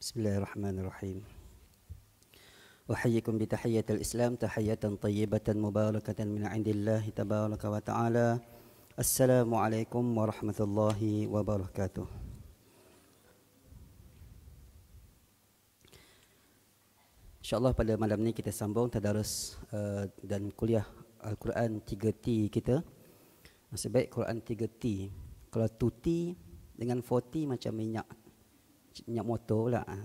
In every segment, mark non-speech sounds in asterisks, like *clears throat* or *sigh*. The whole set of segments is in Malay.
بسم الله الرحمن الرحيم أحييكم بتحية الإسلام تحية طيبة مباركة من عند الله تبارك وتعالى السلام عليكم ورحمة الله وبركاته InsyaAllah pada malam ni kita sambung tadarus uh, dan kuliah Al-Quran 3T kita. Masih baik Quran 3T. Kalau 2T dengan 4T macam minyak nyak motor pula. Ha.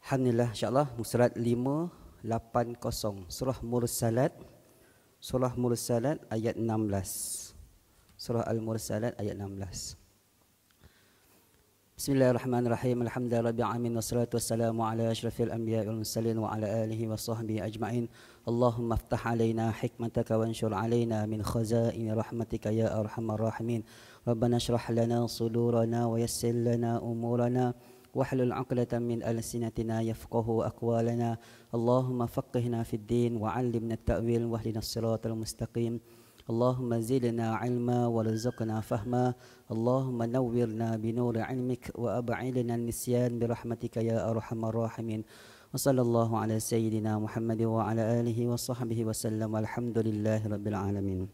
Alhamdulillah insyaallah surat 580 surah mursalat surah mursalat ayat 16. Surah al-mursalat ayat 16. بسم الله الرحمن الرحيم الحمد لله رب العالمين والصلاة والسلام على أشرف الأنبياء والمرسلين وعلى آله وصحبه أجمعين اللهم افتح علينا حكمتك وانشر علينا من خزائن رحمتك يا أرحم الراحمين ربنا اشرح لنا صدورنا ويسر لنا أمورنا واحلل عقلة من ألسنتنا يفقه أقوالنا اللهم فقهنا في الدين وعلمنا التأويل واهدنا الصراط المستقيم اللهم زلنا علما وارزقنا فهما اللهم نورنا بنور علمك وأبعدنا النسيان برحمتك يا أرحم الراحمين وصلى الله على سيدنا محمد وعلى آله وصحبه وسلم والحمد لله رب العالمين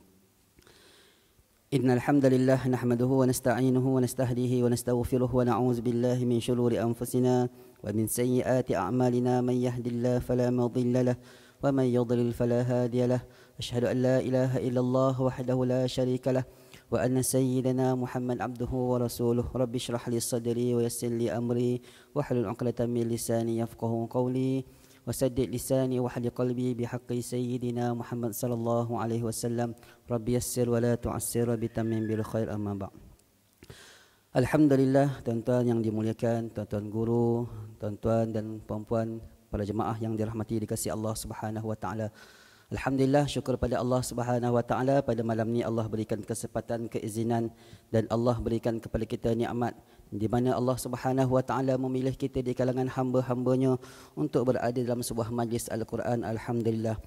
إن الحمد لله نحمده ونستعينه ونستهديه ونستغفره ونعوذ بالله من شرور أنفسنا ومن سيئات أعمالنا من يهد الله فلا مضل له ومن يضلل فلا هادي له أشهد أن لا إله إلا الله وحده لا شريك له وأن سيدنا محمد عبده ورسوله رب اشرح لي صدري ويسر لي أمري واحلل عقلة من لساني يفقه قولي وسدد لساني وحل قلبي بحق سيدنا محمد صلى الله عليه وسلم رب يسر ولا تعسر بتمم بالخير أما بعد Alhamdulillah tuan-tuan yang dimuliakan, tuan-tuan guru, tuan-tuan dan puan-puan para jemaah yang dirahmati dikasihi Allah Subhanahu wa taala. Alhamdulillah syukur pada Allah Subhanahu wa taala pada malam ni Allah berikan kesempatan keizinan dan Allah berikan kepada kita nikmat di mana Allah Subhanahu wa taala memilih kita di kalangan hamba-hambanya untuk berada dalam sebuah majlis Al-Quran alhamdulillah.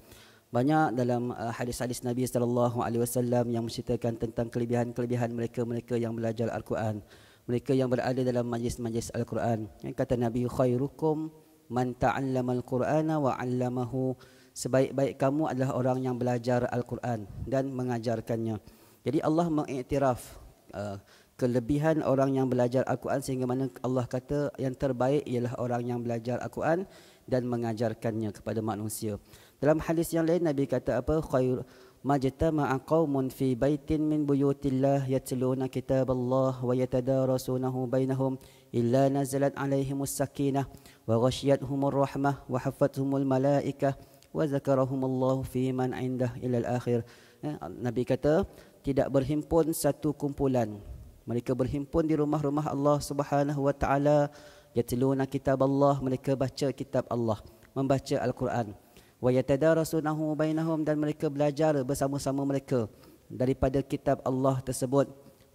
Banyak dalam uh, hadis-hadis Nabi sallallahu alaihi wasallam yang menceritakan tentang kelebihan-kelebihan mereka-mereka yang belajar Al-Quran. Mereka yang berada dalam majlis-majlis Al-Quran. Kata Nabi khairukum man ta'allamal qur'ana wa 'allamahu sebaik-baik kamu adalah orang yang belajar al-Quran dan mengajarkannya jadi Allah mengiktiraf uh, kelebihan orang yang belajar al-Quran sehingga mana Allah kata yang terbaik ialah orang yang belajar al-Quran dan mengajarkannya kepada manusia dalam hadis yang lain nabi kata apa khair majtama'a qaumun fi baitin min buyutillah yatluna kitaballah wa yatadarasunahu bainahum إلا نزلت عليهم السكينة وغشيتهم الرحمة وحفتهم الملائكة وذكرهم الله في من عنده إلى الآخر eh, Nabi kata tidak berhimpun satu kumpulan mereka berhimpun di rumah-rumah Allah Subhanahu wa taala yatluna kitab Allah mereka baca kitab Allah membaca al-Quran wa yatadarasunahu bainahum dan mereka belajar bersama-sama mereka daripada kitab Allah tersebut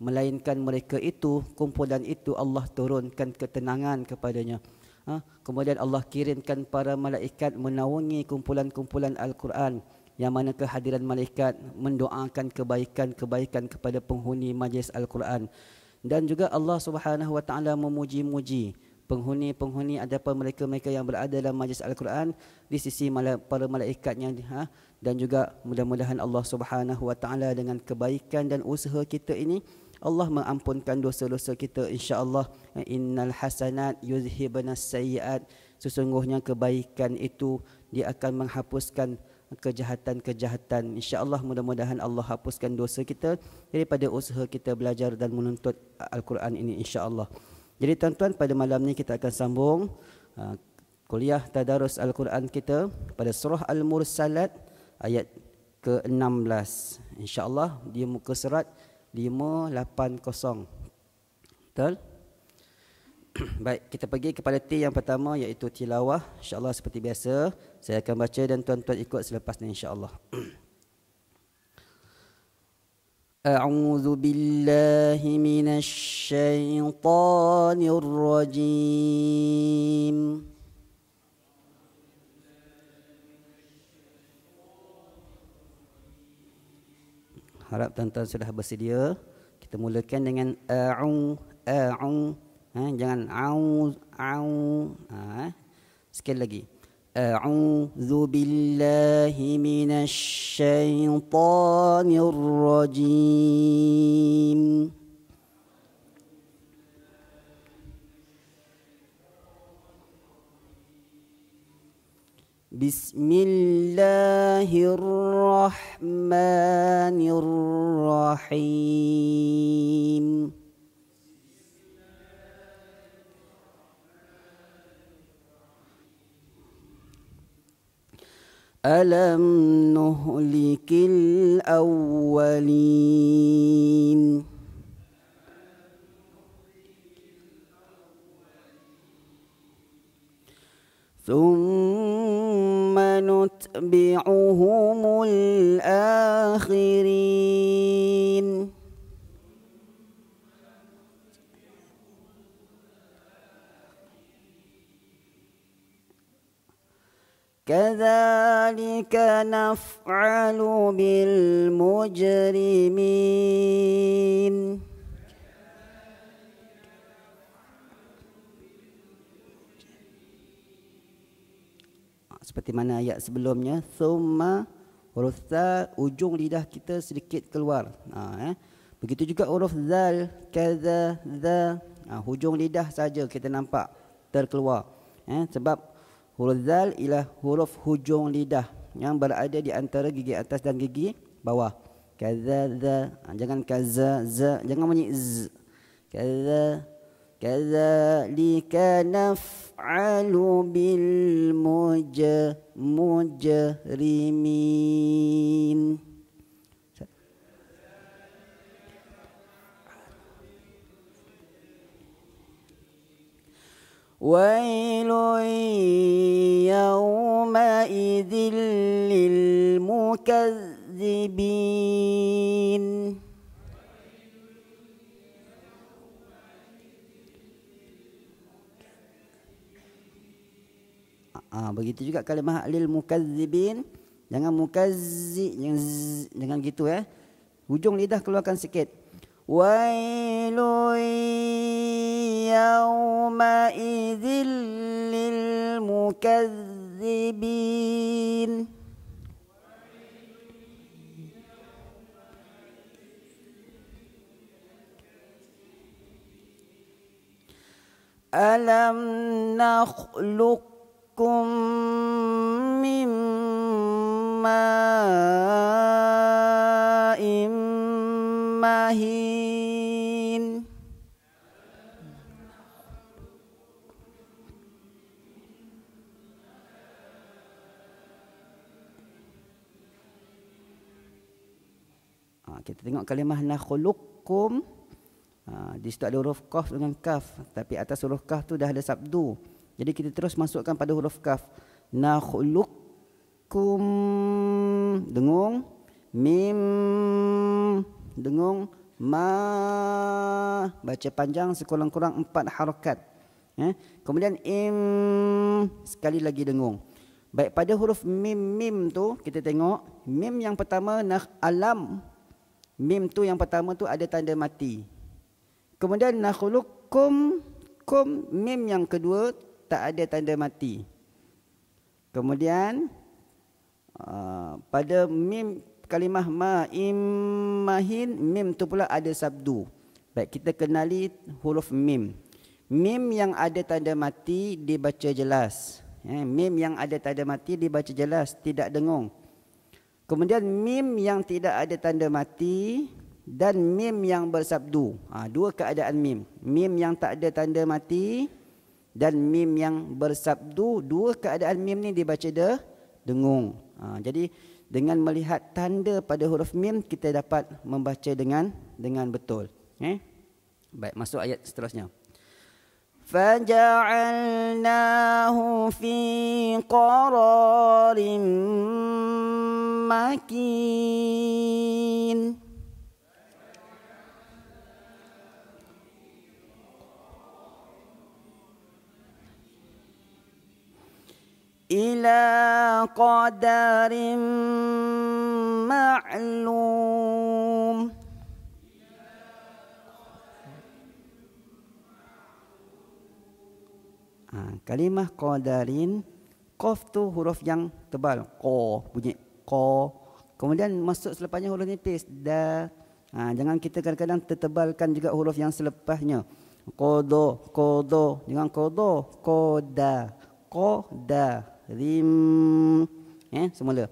melainkan mereka itu kumpulan itu Allah turunkan ketenangan kepadanya ha? kemudian Allah kirimkan para malaikat menaungi kumpulan-kumpulan Al-Quran yang mana kehadiran malaikat mendoakan kebaikan-kebaikan kepada penghuni majlis Al-Quran dan juga Allah Subhanahu wa taala memuji-muji penghuni-penghuni ataupun mereka-mereka yang berada dalam majlis Al-Quran di sisi para malaikatnya ha? dan juga mudah-mudahan Allah Subhanahu wa taala dengan kebaikan dan usaha kita ini Allah mengampunkan dosa-dosa kita insya-Allah innal hasanat yuzhibun sayiat sesungguhnya kebaikan itu dia akan menghapuskan kejahatan-kejahatan insya-Allah mudah-mudahan Allah hapuskan dosa kita daripada usaha kita belajar dan menuntut al-Quran ini insya-Allah jadi tuan-tuan pada malam ni kita akan sambung uh, kuliah tadarus al-Quran kita pada surah al-mursalat ayat ke-16 insya-Allah di muka surat Betul? *clears throat* Baik, kita pergi kepada T yang pertama iaitu tilawah. Insya Allah seperti biasa, saya akan baca dan tuan-tuan ikut selepas ini insyaAllah. أعوذ بالله من الشيطان rajim. harap tuan-tuan sudah bersedia kita mulakan dengan a'u a'u ha, jangan a'u a'u ha, sekali lagi a'udzu billahi minasy syaithanir rajim بسم الله الرحمن الرحيم ألم نهلك الأولين ثم نتبعهم الآخرين كذلك نفعل بالمجرمين seperti mana ayat sebelumnya thumma huruf ta ujung lidah kita sedikit keluar ha, eh. begitu juga huruf zal kaza za ha, hujung lidah saja kita nampak terkeluar eh. sebab huruf zal ialah huruf hujung lidah yang berada di antara gigi atas dan gigi bawah kaza za ha, jangan kaza za jangan bunyi z kaza كذلك نفعل بالمجرمين ويل يومئذ للمكذبين Ha, begitu juga kalimah alil mukazzibin. Jangan mukazzib. Jangan, jangan gitu ya. Eh. Hujung lidah keluarkan sikit. Wailun yawma lil mukazzibin. Alam nakhluk لكم مما مهين ah, kita tengok kalimah nakhulukum ha, ah, di situ ada huruf kaf dengan kaf tapi atas huruf qaf tu dah ada sabdu jadi kita terus masukkan pada huruf kaf. Nakhlukum dengung mim dengung ma baca panjang sekurang-kurang empat harakat. Eh? Kemudian im sekali lagi dengung. Baik pada huruf mim mim tu kita tengok mim yang pertama nak alam mim tu yang pertama tu ada tanda mati. Kemudian nakhlukum kum mim yang kedua tak ada tanda mati. Kemudian uh, pada mim kalimah ma imahin mim tu pula ada sabdu. Baik kita kenali huruf mim. Mim yang ada tanda mati dibaca jelas. Eh, mim yang ada tanda mati dibaca jelas, tidak dengung. Kemudian mim yang tidak ada tanda mati dan mim yang bersabdu. Ha, dua keadaan mim. Mim yang tak ada tanda mati, dan mim yang bersabdu dua keadaan mim ni dibaca de dengung ha, jadi dengan melihat tanda pada huruf mim kita dapat membaca dengan dengan betul eh baik masuk ayat seterusnya فَجَعَلْنَاهُ فِي قَرَارٍ مَكِينٍ Ila qadarin معلوم ha, kalimah qadarin qaf tu huruf yang tebal qa bunyi qa kemudian masuk selepasnya huruf nipis da ha, jangan kita kadang-kadang tertebalkan juga huruf yang selepasnya qada qada jangan qada qada qada qadarim eh semula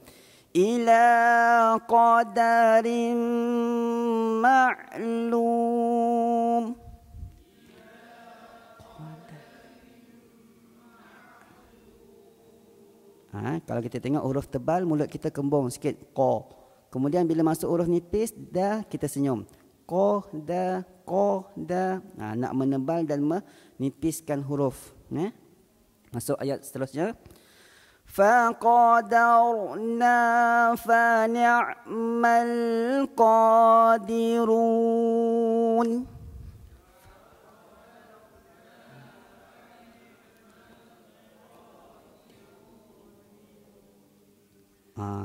ila qadarim ma'lum Ha, kalau kita tengok huruf tebal, mulut kita kembung sikit. Ko. Kemudian bila masuk huruf nipis, dah kita senyum. Ko, da, ko, da. Ha, nak menebal dan menipiskan huruf. Eh? Masuk ayat seterusnya. فقدرنا فنعم القادرون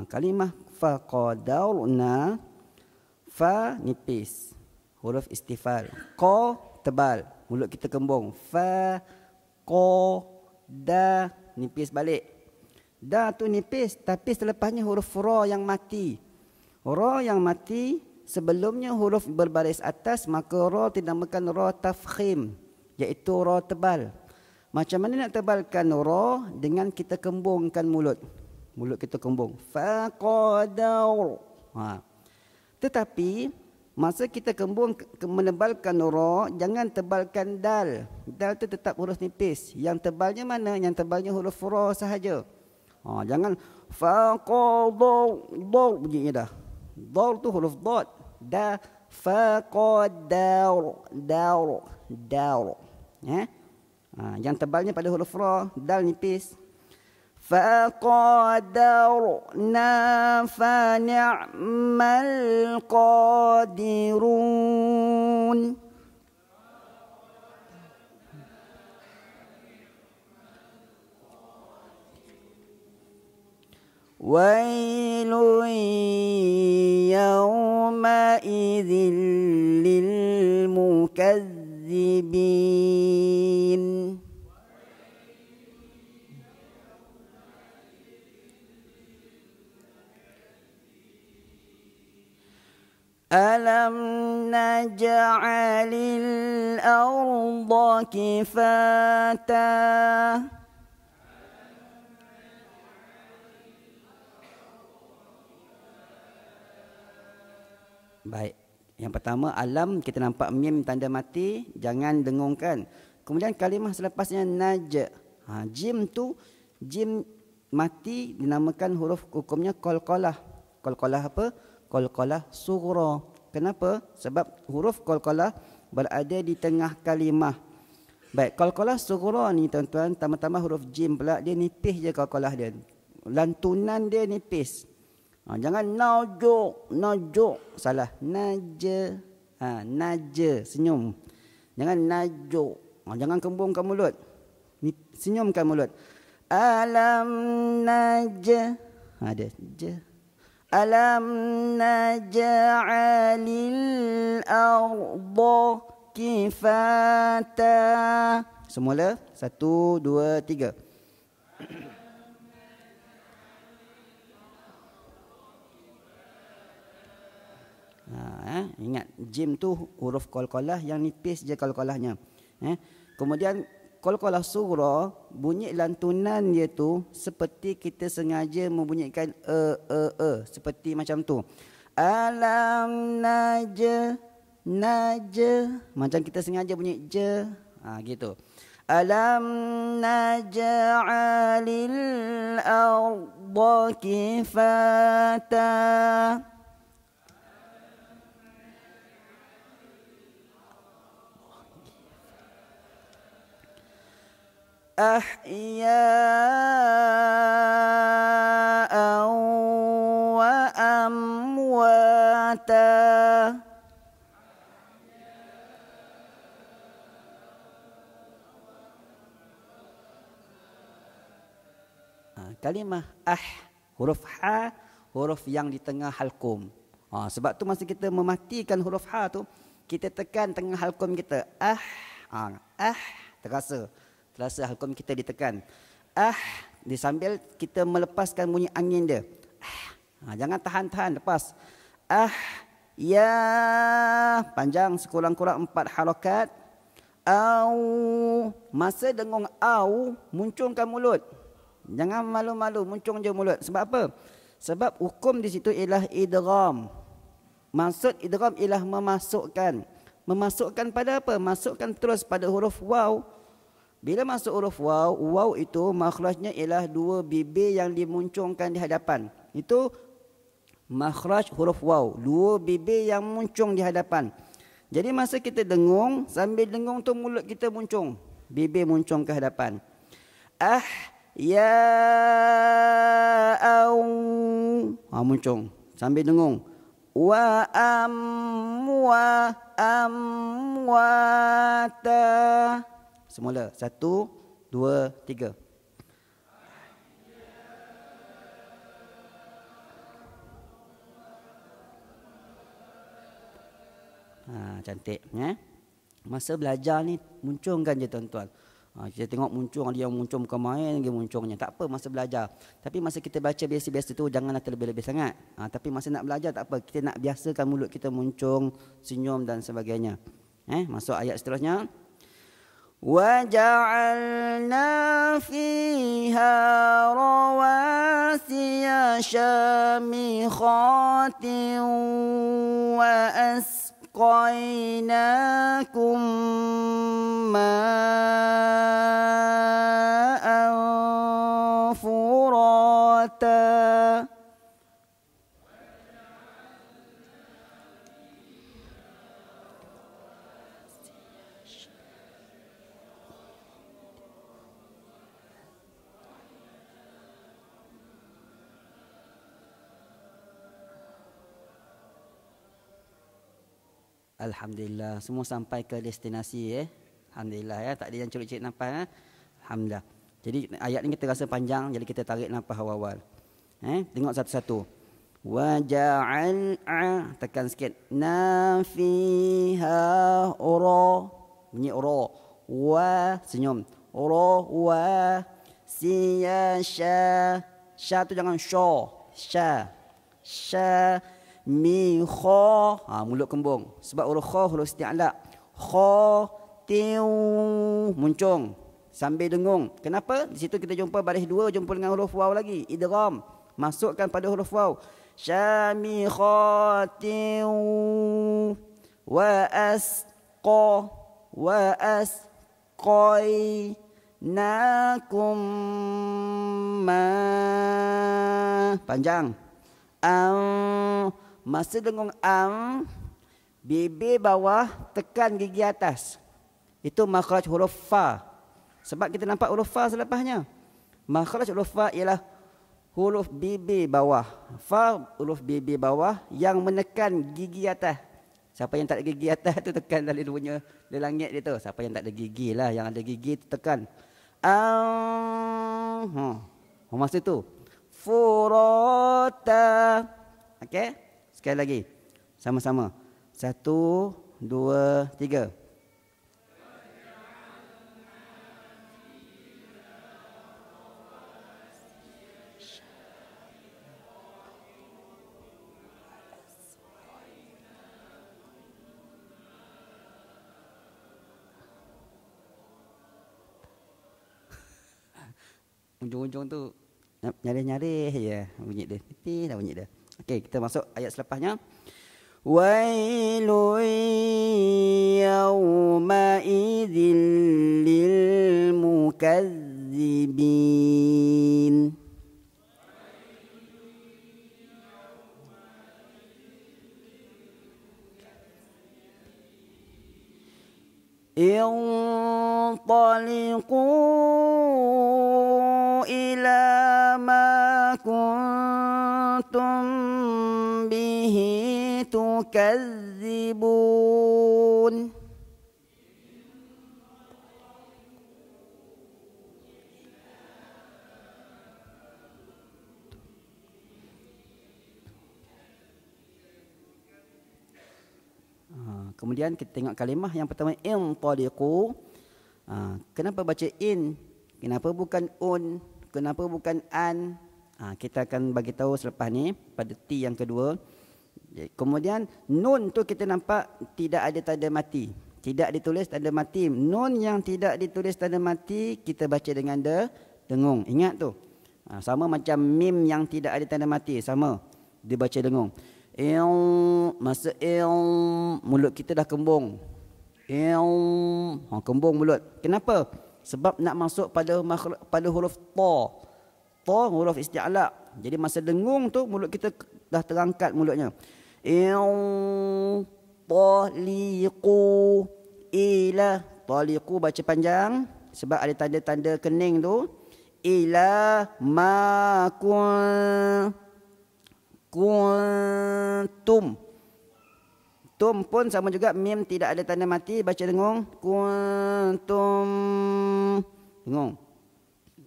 kalimah faqadarna fa nipis huruf istifal ko tebal mulut kita kembung fa ko da nipis balik Da tu nipis, tapi selepasnya huruf ra yang mati. Ra yang mati sebelumnya huruf berbaris atas maka ra dinamakan ra tafkhim iaitu ra tebal. Macam mana nak tebalkan ra dengan kita kembungkan mulut. Mulut kita kembung. Faqadaw. Ha. Tetapi masa kita kembung menebalkan ra jangan tebalkan dal. Dal tu tetap huruf nipis. Yang tebalnya mana? Yang tebalnya huruf ra sahaja. Ha, jangan faqadaw daw bunyinya dah. Daw tu huruf dot. Da faqadaw daw daw. Ya. Ha, yang tebalnya pada huruf ra dal nipis. Faqadawna fa ni'mal qadirun. ويل يومئذ للمكذبين ألم نجعل الأرض كفاةً Baik. Yang pertama alam kita nampak mim tanda mati, jangan dengungkan. Kemudian kalimah selepasnya naj. Ha, jim tu jim mati dinamakan huruf hukumnya qalqalah. Qalqalah apa? Qalqalah sughra. Kenapa? Sebab huruf qalqalah berada di tengah kalimah. Baik, qalqalah sughra ni tuan-tuan, tambah-tambah huruf jim pula dia nipis je qalqalah dia. Lantunan dia nipis. Ha, jangan najuk, najuk. Salah. Naja. Ha, naja. Senyum. Jangan najuk. Ha, jangan kembungkan mulut. Senyumkan mulut. Alam naja. Ada. Ha, je. Alam naja'alil arda kifata. Semula. Satu, dua, tiga. Tiga. Eh? Ingat jim tu huruf kolkolah yang nipis je kol Eh? Ha? Kemudian kolkolah sugro bunyi lantunan dia tu seperti kita sengaja membunyikan e e e seperti macam tu. Alam naja naja macam kita sengaja bunyi je ha, gitu. Alam naja'alil arda kifata. أحياء وأمواتا ah, Kalimah ah huruf h ha, huruf yang di tengah halkum. Ha, ah, sebab tu masa kita mematikan huruf h ha tu kita tekan tengah halkum kita ah ha, ah terasa rasa hukum kita ditekan. Ah, disambil kita melepaskan bunyi angin dia. Ah, ah jangan tahan-tahan lepas. Ah, ya panjang sekurang-kurang empat harokat. Au, masa dengung au, munculkan mulut. Jangan malu-malu, muncung je mulut. Sebab apa? Sebab hukum di situ ialah idram. Maksud idram ialah memasukkan. Memasukkan pada apa? Masukkan terus pada huruf waw. Bila masuk huruf waw, waw itu makhrajnya ialah dua bibir yang dimuncungkan di hadapan. Itu makhraj huruf waw. Dua bibir yang muncung di hadapan. Jadi masa kita dengung, sambil dengung tu mulut kita muncung. Bibir muncung ke hadapan. Ah, ya, aw. Ha, muncung. Sambil dengung. Wa am wa am wa ta semula satu dua tiga ha, cantik ya masa belajar ni muncungkan je tuan-tuan ha, kita tengok muncung ada yang muncung bukan main lagi muncungnya tak apa masa belajar tapi masa kita baca biasa-biasa tu janganlah terlebih-lebih sangat ha, tapi masa nak belajar tak apa kita nak biasakan mulut kita muncung senyum dan sebagainya eh masuk ayat seterusnya وجعلنا فيها رواسي شامخات وأسقيناكم ماء فراتا Alhamdulillah semua sampai ke destinasi eh. Alhamdulillah ya tak ada yang curi-curi nafas eh. Ya? Alhamdulillah. Jadi ayat ni kita rasa panjang jadi kita tarik nafas awal-awal. Eh tengok satu-satu. Wa ja'al tekan sikit. Na fiha ura bunyi ura. Wa senyum. Ura wa siya sha sha tu jangan syo. sha sha mi kha ha, mulut kembung sebab huruf kha huruf isti'la kha tiu muncung sambil dengung kenapa di situ kita jumpa baris dua jumpa dengan huruf waw lagi idgham masukkan pada huruf waw syami kha tiu wa as qa wa as qai nakum ma panjang am um, masa dengung am bibir bawah tekan gigi atas itu makhraj huruf fa sebab kita nampak huruf fa selepasnya makhraj huruf fa ialah huruf bibir bawah fa huruf bibir bawah yang menekan gigi atas siapa yang tak ada gigi atas tu tekan dari punya di langit dia tu siapa yang tak ada gigi lah yang ada gigi tu tekan ah ha masa tu furata okey Sekali lagi. Sama-sama. Satu, dua, tiga. Ujung-ujung tu nyari-nyari, nyaris ya bunyi dia. Titik dah bunyi dia. Okey, kita masuk ayat selepasnya. Wailul yawma idzil lil mukadzibin. انطلقوا الى ما كنتم كنتم به تكذبون ah, Kemudian kita tengok kalimah yang pertama in taliqu. Ah, kenapa baca in? Kenapa bukan un? Kenapa bukan an? Ha, kita akan bagi tahu selepas ni pada T yang kedua. Ya, kemudian nun tu kita nampak tidak ada tanda mati. Tidak ditulis tanda mati. Nun yang tidak ditulis tanda mati kita baca dengan de dengung. Ingat tu. Ha, sama macam mim yang tidak ada tanda mati sama dibaca dengung. Eong masa eong mulut kita dah kembung. Eong ha, kembung mulut. Kenapa? Sebab nak masuk pada makhluk, pada huruf ta. Ta' huruf isti'ala. Jadi masa dengung tu mulut kita dah terangkat mulutnya. Iqtaliqu ila taliqu baca panjang sebab ada tanda-tanda kening tu ila ma kuntum tum pun sama juga mim tidak ada tanda mati baca dengung kuntum dengung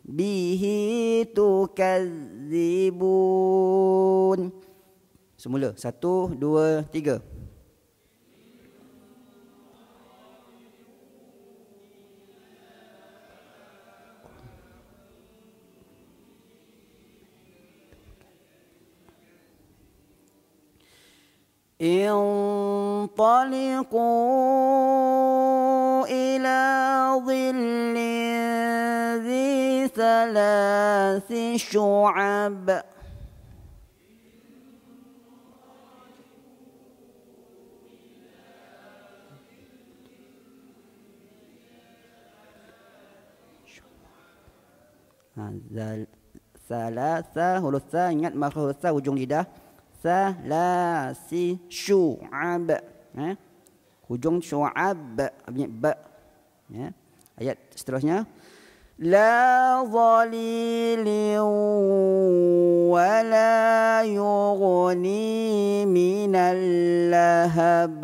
bihi tukazibun. Semula. Satu, dua, tiga. انطلقوا إلى ظل ذي ثلاث شعب هذا ثلاثة ثلاثة ما makhluk ثلاثة ujung lidah ثلاث شعب ya. hujung syu'ab bunyi ba ya ayat seterusnya la zalilin wa la yughni minal lahab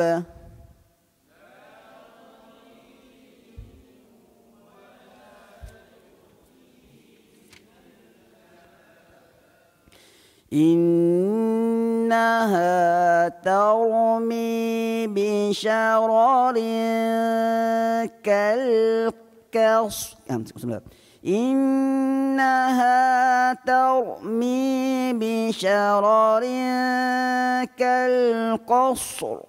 إنها ترمي بشرر كالكص إنها ترمي بشرر كالقصر نعم،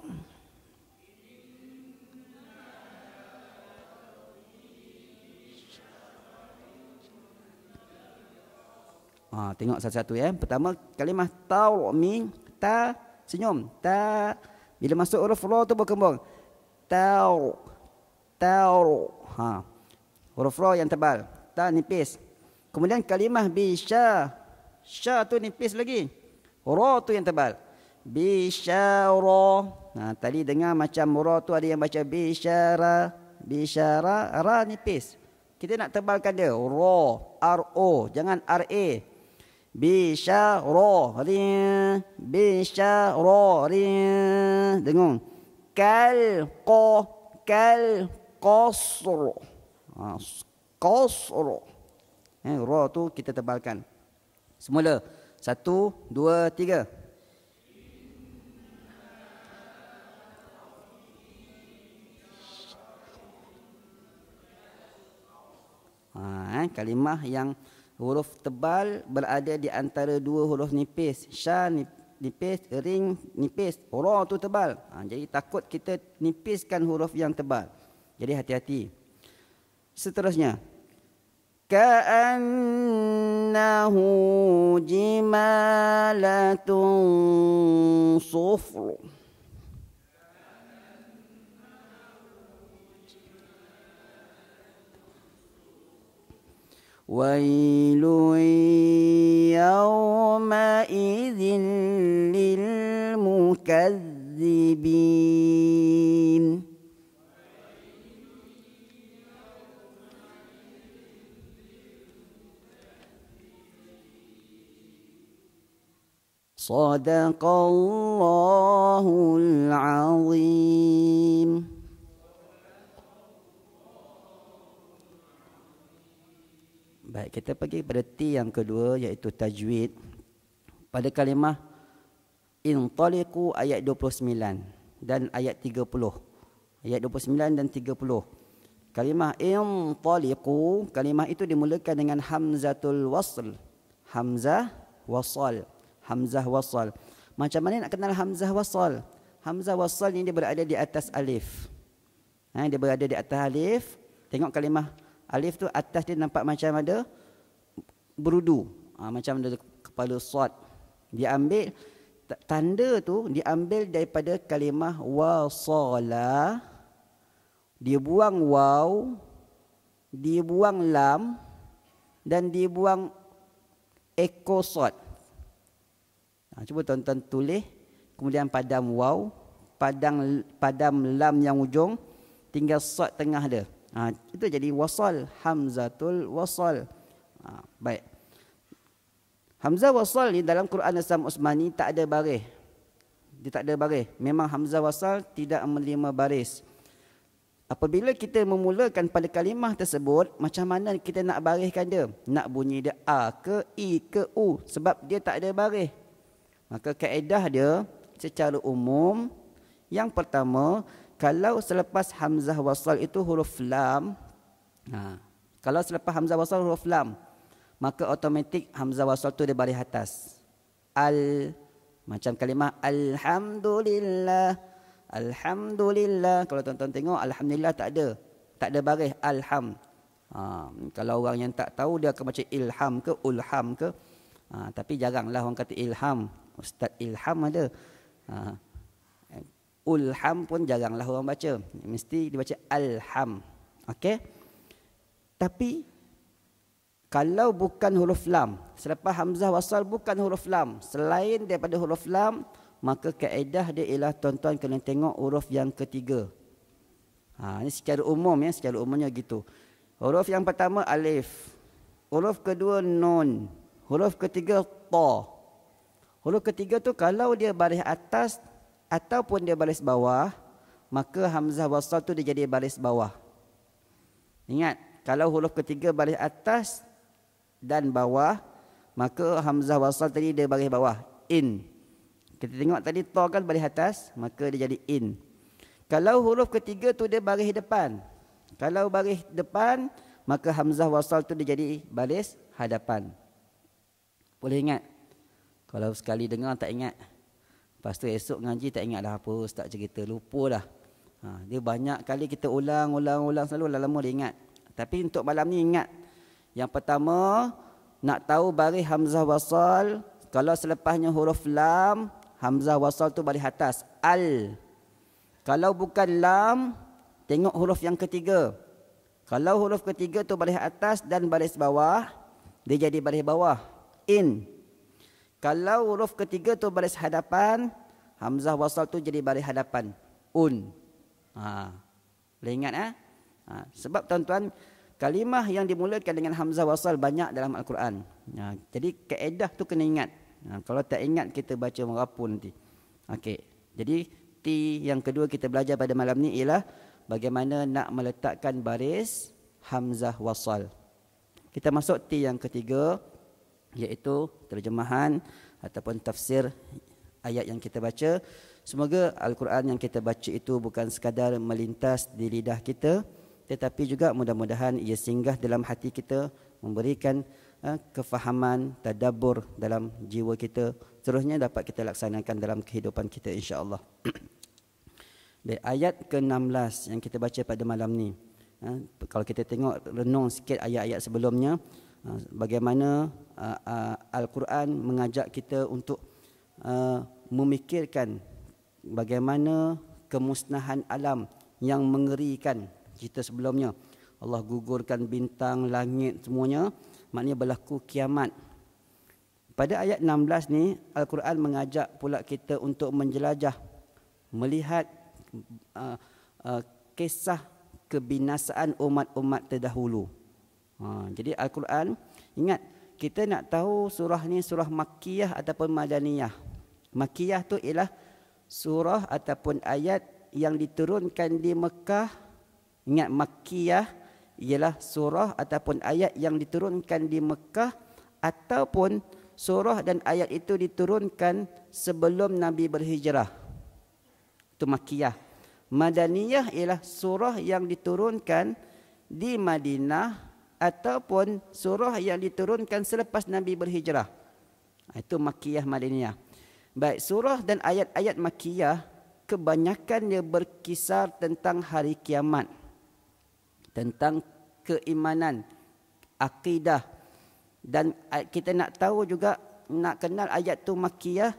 Ha, tengok satu-satu ya. Pertama kalimah taumi ta senyum ta bila masuk huruf ra tu berkembang. Taul, taul, ha. Huruf ra yang tebal. Ta nipis. Kemudian kalimah bisha sha tu nipis lagi. Ra tu yang tebal. Bisyara. Ha, tadi dengar macam ra tu ada yang baca bisyara. Bisyara. Ra nipis. Kita nak tebalkan dia. Ra. R-O. Jangan R-A bisyarorin bisyarorin dengung kal ko kal ha, eh, ro tu kita tebalkan semula satu dua tiga ha, eh, kalimah yang Huruf tebal berada di antara dua huruf nipis. Sha nipis, ring nipis. Ra tu tebal. Ha, jadi takut kita nipiskan huruf yang tebal. Jadi hati-hati. Seterusnya. Ka'annahu jimalatun sufru. ويل يومئذ للمكذبين صدق الله العظيم Baik, kita pergi kepada T yang kedua iaitu tajwid. Pada kalimah in taliqu ayat 29 dan ayat 30. Ayat 29 dan 30. Kalimah in taliqu, kalimah itu dimulakan dengan hamzatul wasl. Hamzah wasal. Hamzah wasal. Macam mana nak kenal hamzah wasal? Hamzah wasal ini dia berada di atas alif. Ha, dia berada di atas alif. Tengok kalimah Alif tu atas dia nampak macam ada berudu. Ha, macam ada kepala sod. Dia ambil tanda tu diambil daripada kalimah wasala. Dia buang waw, dia buang lam dan dia buang ekor sod. Ha, ah, cuba tuan-tuan tulis kemudian padam waw, padang padam lam yang ujung tinggal sod tengah dia. Ha, itu jadi wasal hamzatul wasal. Ha, baik. Hamzah wasal ni dalam Quran Asam Usmani tak ada baris. Dia tak ada baris. Memang hamzah wasal tidak menerima baris. Apabila kita memulakan pada kalimah tersebut, macam mana kita nak bariskan dia? Nak bunyi dia A ke I ke U sebab dia tak ada baris. Maka kaedah dia secara umum, yang pertama, kalau selepas hamzah wasal itu huruf lam ha kalau selepas hamzah wasal huruf lam maka automatik hamzah wasal tu dia baris atas al macam kalimah alhamdulillah alhamdulillah kalau tuan-tuan tengok alhamdulillah tak ada tak ada baris alham ha kalau orang yang tak tahu dia akan baca ilham ke ulham ke ha tapi jaranglah orang kata ilham ustaz ilham ada ha ulham pun jaranglah orang baca. Mesti dibaca alham. Okey. Tapi kalau bukan huruf lam, selepas hamzah wasal bukan huruf lam, selain daripada huruf lam, maka kaedah dia ialah tuan-tuan kena tengok huruf yang ketiga. Ha, ini secara umum ya, secara umumnya gitu. Huruf yang pertama alif. Huruf kedua nun. Huruf ketiga ta. Huruf ketiga tu kalau dia baris atas ataupun dia baris bawah maka hamzah wasal tu dia jadi baris bawah ingat kalau huruf ketiga baris atas dan bawah maka hamzah wasal tadi dia baris bawah in kita tengok tadi ta kan baris atas maka dia jadi in kalau huruf ketiga tu dia baris depan kalau baris depan maka hamzah wasal tu dia jadi baris hadapan boleh ingat kalau sekali dengar tak ingat Lepas tu esok ngaji tak ingat dah apa Ustaz cerita lupa dah ha, Dia banyak kali kita ulang ulang ulang selalu lama-lama dia ingat Tapi untuk malam ni ingat Yang pertama Nak tahu baris Hamzah Wasal Kalau selepasnya huruf Lam Hamzah Wasal tu baris atas Al Kalau bukan Lam Tengok huruf yang ketiga Kalau huruf ketiga tu baris atas dan baris bawah Dia jadi baris bawah In kalau huruf ketiga tu baris hadapan, hamzah wasal tu jadi baris hadapan. Un. Ha. Boleh ingat eh? Ha. Sebab tuan-tuan, kalimah yang dimulakan dengan hamzah wasal banyak dalam Al-Quran. Ha. Jadi kaedah tu kena ingat. Ha. Kalau tak ingat, kita baca merapu nanti. Okey. Jadi, T yang kedua kita belajar pada malam ni ialah bagaimana nak meletakkan baris hamzah wasal. Kita masuk T yang ketiga iaitu terjemahan ataupun tafsir ayat yang kita baca semoga al-Quran yang kita baca itu bukan sekadar melintas di lidah kita tetapi juga mudah-mudahan ia singgah dalam hati kita memberikan eh, kefahaman tadabur dalam jiwa kita seterusnya dapat kita laksanakan dalam kehidupan kita insya-Allah *clears throat* Baik, ayat ke-16 yang kita baca pada malam ni. Ha, kalau kita tengok renung sikit ayat-ayat sebelumnya, Ah, bagaimana ah, ah, Al-Quran mengajak kita untuk memikirkan bagaimana kemusnahan alam yang mengerikan kita sebelumnya. Allah gugurkan bintang, langit semuanya, maknanya berlaku kiamat. Pada ayat 16 ni Al-Quran mengajak pula kita untuk menjelajah melihat kisah kebinasaan umat-umat terdahulu. Ha, jadi Al-Quran, ingat kita nak tahu surah ni surah Makkiyah ataupun madaniyah. Makkiyah tu ialah surah ataupun ayat yang diturunkan di Mekah. Ingat Makkiyah ialah surah ataupun ayat yang diturunkan di Mekah ataupun surah dan ayat itu diturunkan sebelum Nabi berhijrah. Itu Makkiyah. Madaniyah ialah surah yang diturunkan di Madinah ataupun surah yang diturunkan selepas Nabi berhijrah. Ha, itu makiyah madiniyah. Baik, surah dan ayat-ayat makiyah kebanyakannya berkisar tentang hari kiamat. Tentang keimanan, akidah. Dan kita nak tahu juga, nak kenal ayat tu makiyah,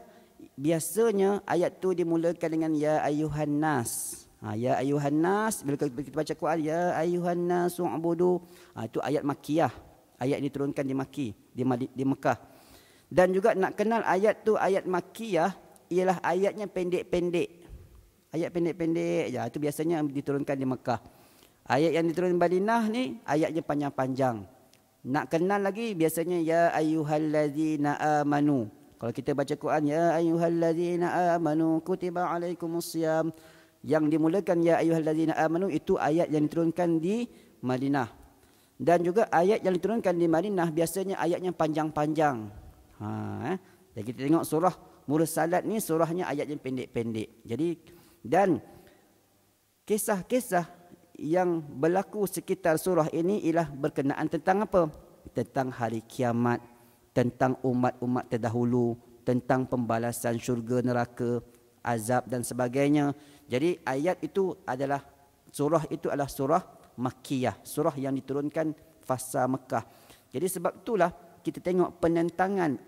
biasanya ayat tu dimulakan dengan Ya Ayuhan Nas. Nas. Ha, ya ayuhan nas bila kita baca Quran ya ayuhan nas ubudu ha, itu ayat makkiyah. Ayat ini turunkan di Makki, di, di, di Mekah. Dan juga nak kenal ayat tu ayat makkiyah ialah ayatnya pendek-pendek. Ayat pendek-pendek ya itu biasanya diturunkan di Mekah. Ayat yang diturunkan di Madinah ni ayatnya panjang-panjang. Nak kenal lagi biasanya ya Ayuhan ayyuhallazina amanu. Kalau kita baca Quran ya Ayuhan ayyuhallazina amanu kutiba alaikumus siyam yang dimulakan ya ayyuhallazina amanu itu ayat yang diturunkan di Madinah. Dan juga ayat yang diturunkan di Madinah biasanya ayatnya panjang-panjang. Ha eh. Jadi kita tengok surah Mursalat ni surahnya ayat yang pendek-pendek. Jadi dan kisah-kisah yang berlaku sekitar surah ini ialah berkenaan tentang apa? Tentang hari kiamat, tentang umat-umat terdahulu, tentang pembalasan syurga neraka, azab dan sebagainya. Jadi ayat itu adalah surah itu adalah surah Makkiyah, surah yang diturunkan fasa Mekah. Jadi sebab itulah kita tengok penentangan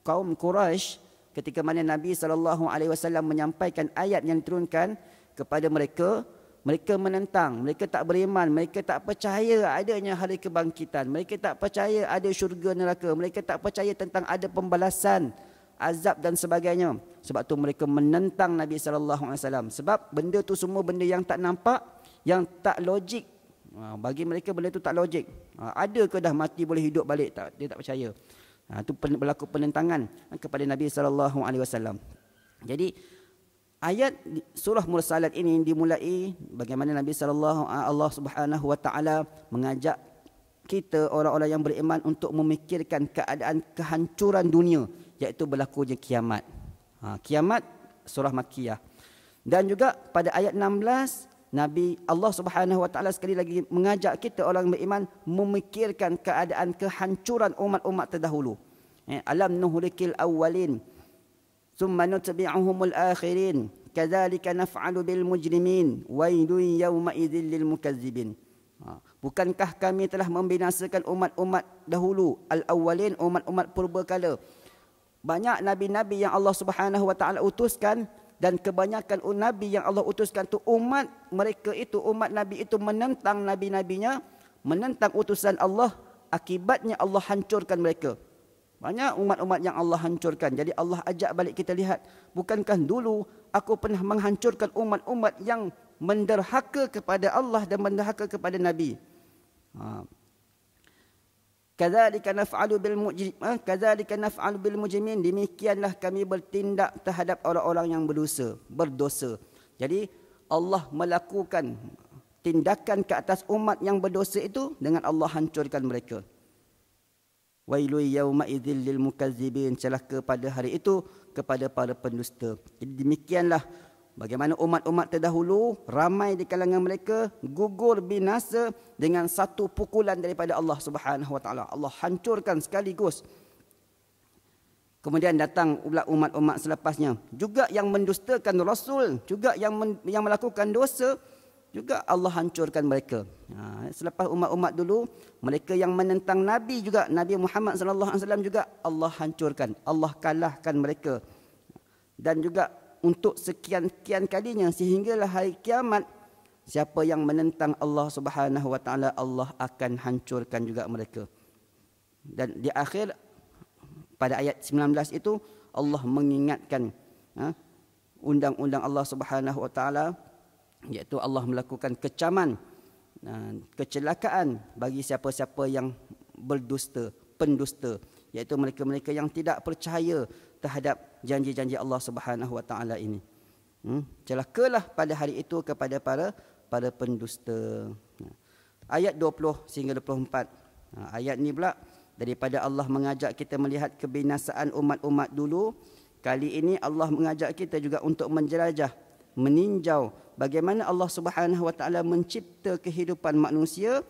kaum Quraisy ketika mana Nabi sallallahu alaihi wasallam menyampaikan ayat yang diturunkan kepada mereka, mereka menentang, mereka tak beriman, mereka tak percaya adanya hari kebangkitan, mereka tak percaya ada syurga neraka, mereka tak percaya tentang ada pembalasan, azab dan sebagainya. Sebab tu mereka menentang Nabi SAW. Sebab benda tu semua benda yang tak nampak, yang tak logik. Ha, bagi mereka benda tu tak logik. Ha, ada ke dah mati boleh hidup balik? Tak, dia tak percaya. Itu ha, berlaku penentangan kepada Nabi SAW. Jadi ayat surah mursalat ini dimulai bagaimana Nabi sallallahu Allah Subhanahu mengajak kita orang-orang yang beriman untuk memikirkan keadaan kehancuran dunia iaitu berlakunya kiamat Ha, kiamat surah Makkiyah. Dan juga pada ayat 16 Nabi Allah Subhanahu wa taala sekali lagi mengajak kita orang beriman memikirkan keadaan kehancuran umat-umat terdahulu. Ya, alam nuhulikil awwalin thumma nutbi'uhumul akhirin kadzalika naf'alu bil mujrimin wailun yawma idzil lil mukazzibin. Ha, bukankah kami telah membinasakan umat-umat dahulu al-awwalin umat-umat purba kala? banyak nabi-nabi yang Allah Subhanahu wa taala utuskan dan kebanyakan nabi yang Allah utuskan tu umat mereka itu umat nabi itu menentang nabi-nabinya menentang utusan Allah akibatnya Allah hancurkan mereka banyak umat-umat yang Allah hancurkan jadi Allah ajak balik kita lihat bukankah dulu aku pernah menghancurkan umat-umat yang menderhaka kepada Allah dan menderhaka kepada nabi ha Kadzalika naf'alu bil mujrim ha? kadzalika naf'alu bil mujrimin demikianlah kami bertindak terhadap orang-orang yang berdosa berdosa jadi Allah melakukan tindakan ke atas umat yang berdosa itu dengan Allah hancurkan mereka wailu yauma idzil lil mukazzibin celaka pada hari itu kepada para pendusta demikianlah Bagaimana umat-umat terdahulu ramai di kalangan mereka gugur binasa dengan satu pukulan daripada Allah Subhanahu Wa Taala. Allah hancurkan sekaligus. Kemudian datang pula umat-umat selepasnya juga yang mendustakan rasul, juga yang yang melakukan dosa juga Allah hancurkan mereka. Ha, selepas umat-umat dulu, mereka yang menentang Nabi juga, Nabi Muhammad sallallahu alaihi wasallam juga Allah hancurkan, Allah kalahkan mereka. Dan juga untuk sekian-kian kalinya sehinggalah hari kiamat siapa yang menentang Allah Subhanahu wa taala Allah akan hancurkan juga mereka. Dan di akhir pada ayat 19 itu Allah mengingatkan ha, undang-undang Allah Subhanahu wa taala iaitu Allah melakukan kecaman ha, kecelakaan bagi siapa-siapa yang berdusta, pendusta, iaitu mereka-mereka yang tidak percaya terhadap janji-janji Allah Subhanahu wa taala ini. Hmm? Celakalah pada hari itu kepada para para pendusta. Ha. Ayat 20 hingga 24. Ayat ni pula daripada Allah mengajak kita melihat kebinasaan umat-umat dulu, kali ini Allah mengajak kita juga untuk menjelajah, meninjau bagaimana Allah Subhanahu wa taala mencipta kehidupan manusia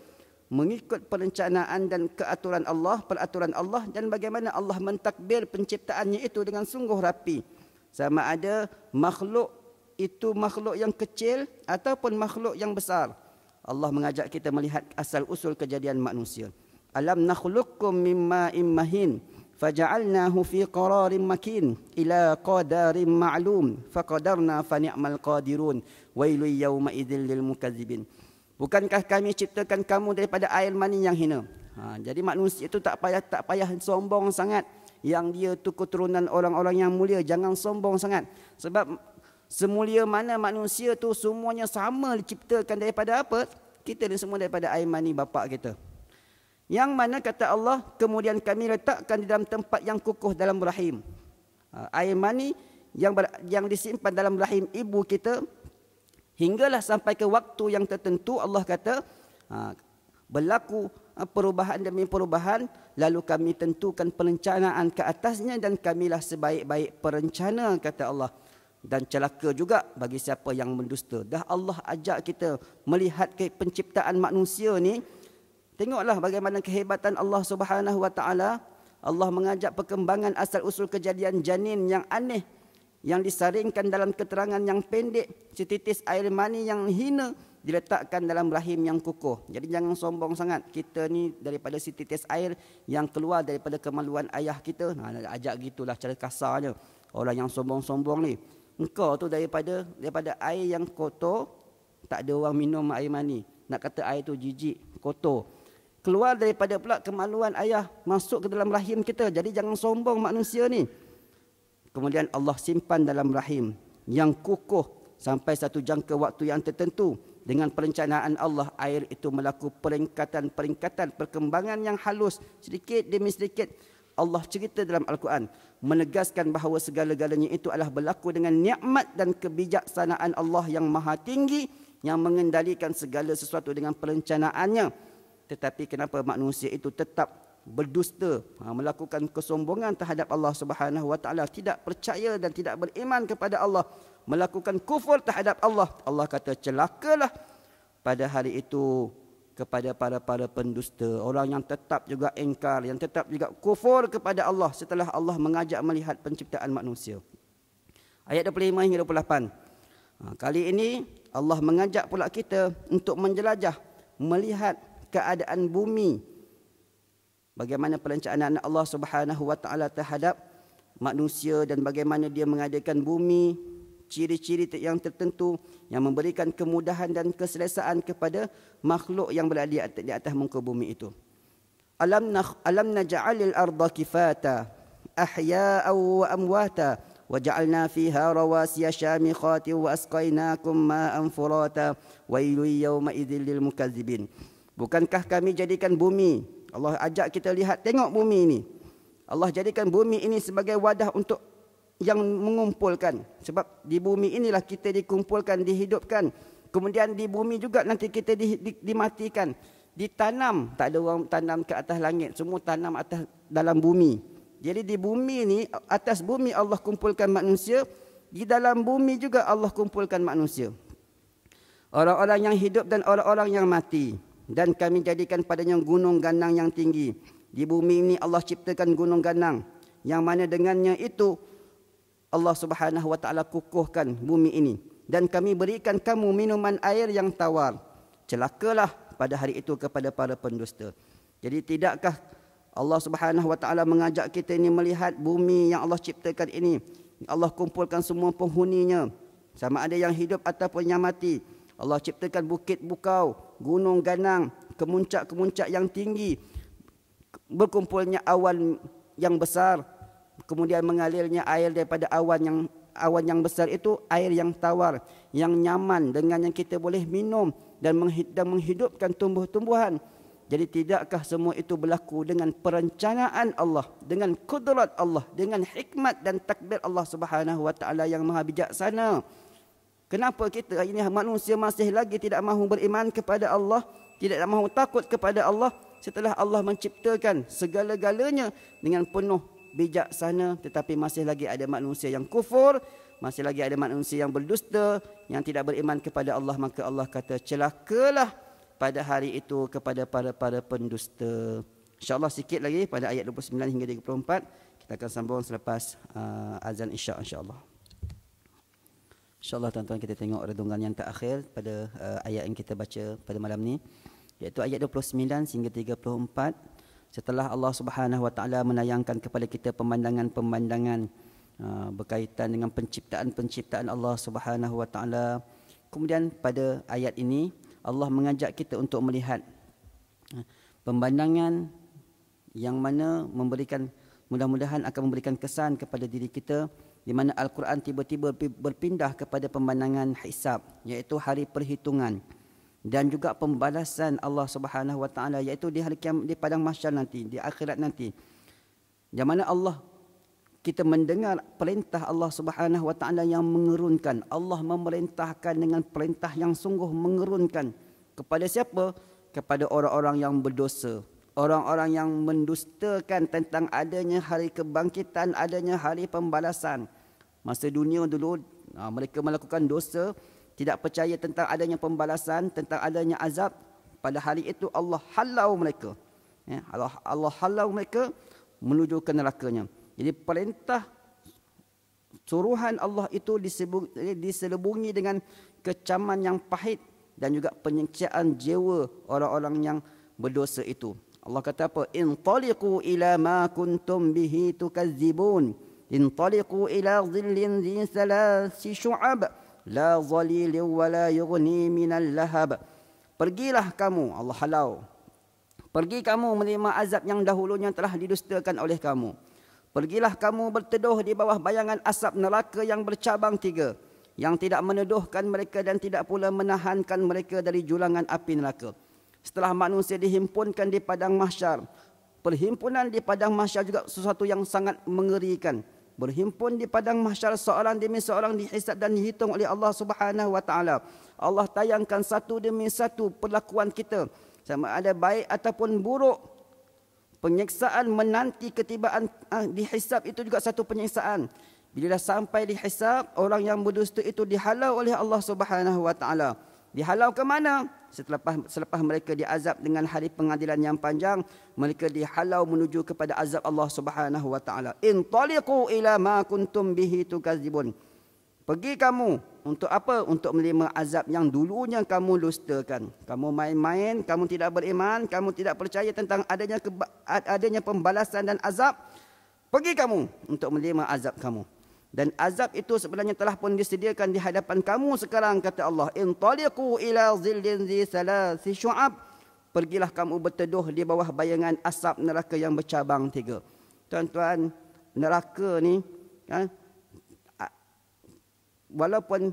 mengikut perencanaan dan keaturan Allah, peraturan Allah dan bagaimana Allah mentakbir penciptaannya itu dengan sungguh rapi. Sama ada makhluk itu makhluk yang kecil ataupun makhluk yang besar. Allah mengajak kita melihat asal usul kejadian manusia. Alam nakhluqukum mimma immahin fajalnahu fi qararin makin ila qadarin ma'lum faqadarna fa ni'mal qadirun wailu yawma idzil lil mukazzibin. Bukankah kami ciptakan kamu daripada air mani yang hina? Ha, jadi manusia itu tak payah tak payah sombong sangat yang dia tu keturunan orang-orang yang mulia. Jangan sombong sangat. Sebab semulia mana manusia tu semuanya sama diciptakan daripada apa? Kita ni semua daripada air mani bapa kita. Yang mana kata Allah, kemudian kami letakkan di dalam tempat yang kukuh dalam rahim. Ha, air mani yang ber, yang disimpan dalam rahim ibu kita Hinggalah sampai ke waktu yang tertentu Allah kata ha, berlaku ha, perubahan demi perubahan lalu kami tentukan perencanaan ke atasnya dan kamilah sebaik-baik perencana kata Allah dan celaka juga bagi siapa yang mendusta dah Allah ajak kita melihat ke penciptaan manusia ni tengoklah bagaimana kehebatan Allah Subhanahu wa Allah mengajak perkembangan asal usul kejadian janin yang aneh yang disaringkan dalam keterangan yang pendek, setitis air mani yang hina diletakkan dalam rahim yang kukuh. Jadi jangan sombong sangat. Kita ni daripada setitis air yang keluar daripada kemaluan ayah kita. Ha, nah, ajak gitulah cara kasarnya. Orang yang sombong-sombong ni. Engkau tu daripada daripada air yang kotor, tak ada orang minum air mani. Nak kata air tu jijik, kotor. Keluar daripada pula kemaluan ayah masuk ke dalam rahim kita. Jadi jangan sombong manusia ni kemudian Allah simpan dalam rahim yang kukuh sampai satu jangka waktu yang tertentu dengan perencanaan Allah air itu melaku peringkatan-peringkatan perkembangan yang halus sedikit demi sedikit Allah cerita dalam Al-Quran menegaskan bahawa segala-galanya itu adalah berlaku dengan nikmat dan kebijaksanaan Allah yang maha tinggi yang mengendalikan segala sesuatu dengan perencanaannya tetapi kenapa manusia itu tetap berdusta ha, melakukan kesombongan terhadap Allah Subhanahu wa taala tidak percaya dan tidak beriman kepada Allah melakukan kufur terhadap Allah Allah kata celakalah pada hari itu kepada para para pendusta orang yang tetap juga engkar, yang tetap juga kufur kepada Allah setelah Allah mengajak melihat penciptaan manusia ayat 25 hingga 28 ha, kali ini Allah mengajak pula kita untuk menjelajah melihat keadaan bumi bagaimana perancangan Allah Subhanahu wa taala terhadap manusia dan bagaimana dia mengadakan bumi ciri-ciri yang tertentu yang memberikan kemudahan dan keselesaan kepada makhluk yang berada di atas muka bumi itu alam alam naj'alil arda kifata ahya'a wa amwata fiha وجعلنا فيها رواسي شامخات وأسقيناكم ماء فراتا ويل يومئذ للمكذبين Bukankah kami jadikan bumi Allah ajak kita lihat tengok bumi ini. Allah jadikan bumi ini sebagai wadah untuk yang mengumpulkan. Sebab di bumi inilah kita dikumpulkan, dihidupkan. Kemudian di bumi juga nanti kita di, di, dimatikan. Ditanam, tak ada orang tanam ke atas langit. Semua tanam atas dalam bumi. Jadi di bumi ini, atas bumi Allah kumpulkan manusia. Di dalam bumi juga Allah kumpulkan manusia. Orang-orang yang hidup dan orang-orang yang mati dan kami jadikan padanya gunung ganang yang tinggi. Di bumi ini Allah ciptakan gunung ganang yang mana dengannya itu Allah Subhanahu wa taala kukuhkan bumi ini dan kami berikan kamu minuman air yang tawar. Celakalah pada hari itu kepada para pendusta. Jadi tidakkah Allah Subhanahu wa taala mengajak kita ini melihat bumi yang Allah ciptakan ini? Allah kumpulkan semua penghuninya sama ada yang hidup ataupun yang mati. Allah ciptakan bukit bukau, gunung ganang, kemuncak-kemuncak yang tinggi, berkumpulnya awan yang besar, kemudian mengalirnya air daripada awan yang awan yang besar itu air yang tawar, yang nyaman dengan yang kita boleh minum dan menghidupkan tumbuh-tumbuhan. Jadi tidakkah semua itu berlaku dengan perancangan Allah, dengan kudrat Allah, dengan hikmat dan takdir Allah Subhanahu wa taala yang maha bijaksana? Kenapa kita hari ini manusia masih lagi tidak mahu beriman kepada Allah, tidak mahu takut kepada Allah setelah Allah menciptakan segala-galanya dengan penuh bijaksana tetapi masih lagi ada manusia yang kufur, masih lagi ada manusia yang berdusta, yang tidak beriman kepada Allah maka Allah kata celakalah pada hari itu kepada para-para pendusta. InsyaAllah sikit lagi pada ayat 29 hingga 34 kita akan sambung selepas uh, azan insya allah InsyaAllah tuan-tuan kita tengok redungan yang terakhir pada uh, ayat yang kita baca pada malam ni iaitu ayat 29 sehingga 34 setelah Allah Subhanahu Wa Taala menayangkan kepada kita pemandangan-pemandangan uh, berkaitan dengan penciptaan-penciptaan Allah Subhanahu Wa Taala kemudian pada ayat ini Allah mengajak kita untuk melihat uh, pemandangan yang mana memberikan mudah-mudahan akan memberikan kesan kepada diri kita di mana Al-Quran tiba-tiba berpindah kepada pemandangan hisab iaitu hari perhitungan dan juga pembalasan Allah Subhanahu wa taala iaitu di hari di padang mahsyar nanti di akhirat nanti di mana Allah kita mendengar perintah Allah Subhanahu wa taala yang mengerunkan Allah memerintahkan dengan perintah yang sungguh mengerunkan kepada siapa kepada orang-orang yang berdosa orang-orang yang mendustakan tentang adanya hari kebangkitan adanya hari pembalasan masa dunia dulu ha, mereka melakukan dosa tidak percaya tentang adanya pembalasan tentang adanya azab pada hari itu Allah halau mereka ya, Allah Allah halau mereka menuju ke nerakanya jadi perintah suruhan Allah itu eh, diselubungi dengan kecaman yang pahit dan juga penyiksaan jiwa orang-orang yang berdosa itu Allah kata apa intaliqu ila ma kuntum bihi tukazzibun انطلقوا إلى ظل ذي ثلاث شعب لا ظليل ولا يغني من اللهب Pergilah kamu Allah halau Pergi kamu menerima azab yang dahulunya telah didustakan oleh kamu Pergilah kamu berteduh di bawah bayangan asap neraka yang bercabang tiga Yang tidak meneduhkan mereka dan tidak pula menahankan mereka dari julangan api neraka Setelah manusia dihimpunkan di padang mahsyar Perhimpunan di padang mahsyar juga sesuatu yang sangat mengerikan berhimpun di padang mahsyar seorang demi seorang dihisab dan dihitung oleh Allah Subhanahu wa taala. Allah tayangkan satu demi satu perlakuan kita sama ada baik ataupun buruk. Penyiksaan menanti ketibaan ah, dihisab itu juga satu penyiksaan. Bila dah sampai dihisab, orang yang berdusta itu dihalau oleh Allah Subhanahu wa taala. Dihalau ke mana? Setelah selepas mereka diazab dengan hari pengadilan yang panjang, mereka dihalau menuju kepada azab Allah Subhanahu wa taala. Intaliqu ila ma kuntum bihi tukazibun. Pergi kamu untuk apa? Untuk menerima azab yang dulunya kamu lustakan. Kamu main-main, kamu tidak beriman, kamu tidak percaya tentang adanya adanya pembalasan dan azab. Pergi kamu untuk menerima azab kamu dan azab itu sebenarnya telah pun disediakan di hadapan kamu sekarang kata Allah in taliqu ila zillin zi salasi syu'ab pergilah kamu berteduh di bawah bayangan asap neraka yang bercabang tiga tuan-tuan neraka ni ha, walaupun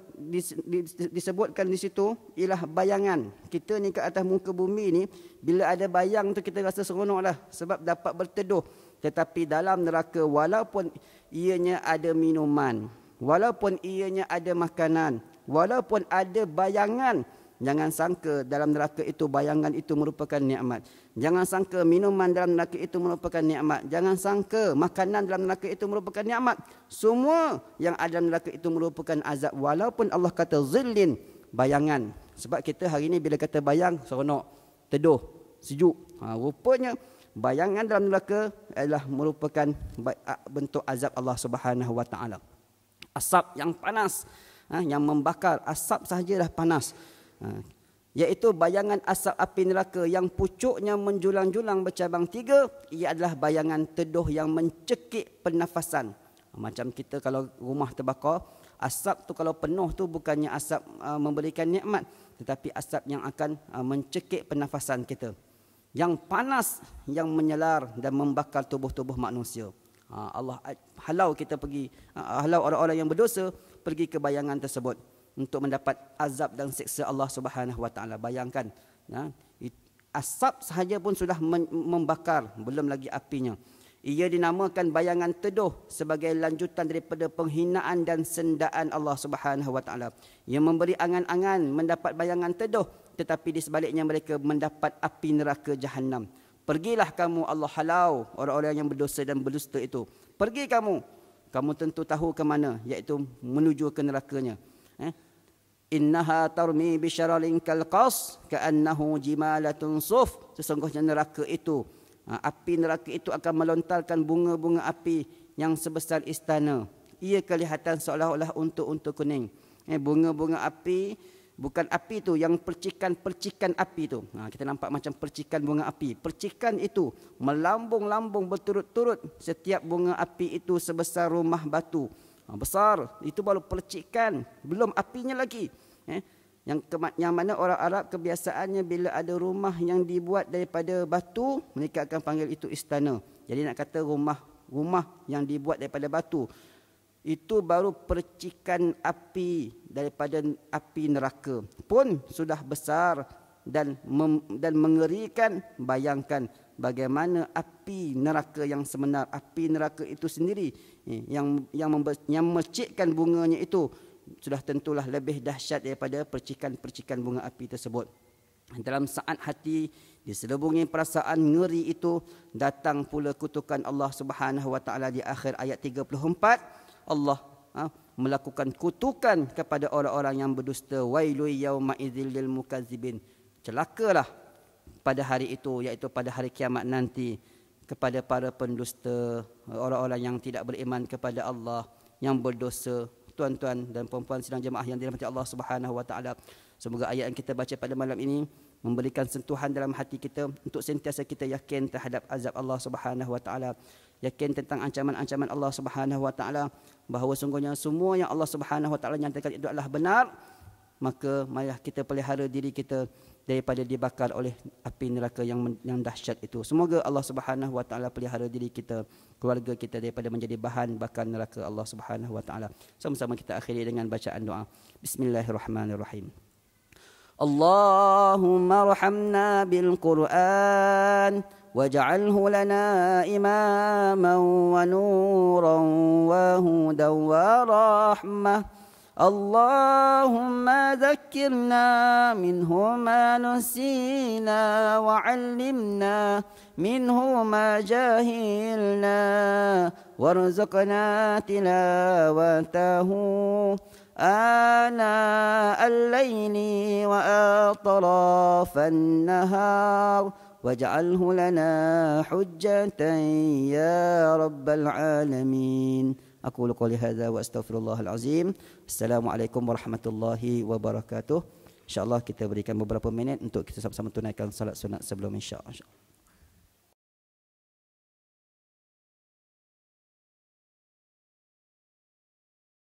disebutkan di situ ialah bayangan kita ni ke atas muka bumi ni bila ada bayang tu kita rasa seronoklah sebab dapat berteduh tetapi dalam neraka walaupun ianya ada minuman, walaupun ianya ada makanan, walaupun ada bayangan, jangan sangka dalam neraka itu bayangan itu merupakan nikmat. Jangan sangka minuman dalam neraka itu merupakan nikmat. Jangan sangka makanan dalam neraka itu merupakan nikmat. Semua yang ada dalam neraka itu merupakan azab walaupun Allah kata zillin bayangan. Sebab kita hari ini bila kata bayang seronok, teduh, sejuk. Ha, rupanya bayangan dalam neraka adalah merupakan bentuk azab Allah Subhanahu wa taala. Asap yang panas ha, yang membakar asap sahaja dah panas. Ha, iaitu bayangan asap api neraka yang pucuknya menjulang-julang bercabang tiga. Ia adalah bayangan teduh yang mencekik pernafasan. Macam kita kalau rumah terbakar, asap tu kalau penuh tu bukannya asap ha, memberikan nikmat. Tetapi asap yang akan mencekik pernafasan kita yang panas yang menyelar dan membakar tubuh-tubuh manusia. Ha, Allah halau kita pergi ha, halau orang-orang yang berdosa pergi ke bayangan tersebut untuk mendapat azab dan siksa Allah Subhanahu wa taala. Bayangkan ha, asap sahaja pun sudah membakar belum lagi apinya. Ia dinamakan bayangan teduh sebagai lanjutan daripada penghinaan dan sendaan Allah Subhanahu wa taala. Yang memberi angan-angan mendapat bayangan teduh tetapi di sebaliknya mereka mendapat api neraka jahanam. Pergilah kamu Allah halau orang-orang yang berdosa dan berdusta itu. Pergi kamu. Kamu tentu tahu ke mana iaitu menuju ke nerakanya. Eh? Innaha tarmi bi syaralin kalqas ka'annahu jimalatun suf. Sesungguhnya neraka itu ha, api neraka itu akan melontarkan bunga-bunga api yang sebesar istana. Ia kelihatan seolah-olah untuk-untuk kuning. Eh, bunga-bunga api bukan api itu yang percikan-percikan api itu. Nah, ha, kita nampak macam percikan bunga api. Percikan itu melambung-lambung berturut-turut setiap bunga api itu sebesar rumah batu. Ha, besar, itu baru percikan, belum apinya lagi. Eh? Yang, ke, yang mana orang Arab kebiasaannya bila ada rumah yang dibuat daripada batu, mereka akan panggil itu istana. Jadi nak kata rumah rumah yang dibuat daripada batu itu baru percikan api daripada api neraka pun sudah besar dan dan mengerikan bayangkan bagaimana api neraka yang sebenar api neraka itu sendiri eh, yang yang member- bunganya itu sudah tentulah lebih dahsyat daripada percikan-percikan bunga api tersebut dalam saat hati diselubungi perasaan ngeri itu datang pula kutukan Allah Subhanahu wa taala di akhir ayat 34 Allah ha, melakukan kutukan kepada orang-orang yang berdusta wailu yauma idzil mukazzibin celakalah pada hari itu iaitu pada hari kiamat nanti kepada para pendusta orang-orang yang tidak beriman kepada Allah yang berdosa tuan-tuan dan puan-puan sidang jemaah yang dirahmati Allah Subhanahu wa taala semoga ayat yang kita baca pada malam ini memberikan sentuhan dalam hati kita untuk sentiasa kita yakin terhadap azab Allah Subhanahu wa taala yakin tentang ancaman-ancaman Allah Subhanahu wa taala bahawa sungguhnya semua yang Allah Subhanahu wa taala nyatakan itu adalah benar maka mayah kita pelihara diri kita daripada dibakar oleh api neraka yang yang dahsyat itu semoga Allah Subhanahu wa taala pelihara diri kita keluarga kita daripada menjadi bahan bakar neraka Allah Subhanahu wa taala sama-sama kita akhiri dengan bacaan doa bismillahirrahmanirrahim اللهم ارحمنا بالقران واجعله لنا إماما ونورا وهدى ورحمة اللهم ذكرنا منه ما نسينا وعلمنا منه ما جاهلنا وارزقنا تلاوته آناء الليل وأطراف النهار واجعله لنا حجة يا رب العالمين أقول قولي هذا وأستغفر الله العظيم السلام عليكم ورحمة الله وبركاته إن شاء الله kita berikan beberapa minit untuk kita sama-sama tunaikan salat sunat sebelum insya-Allah.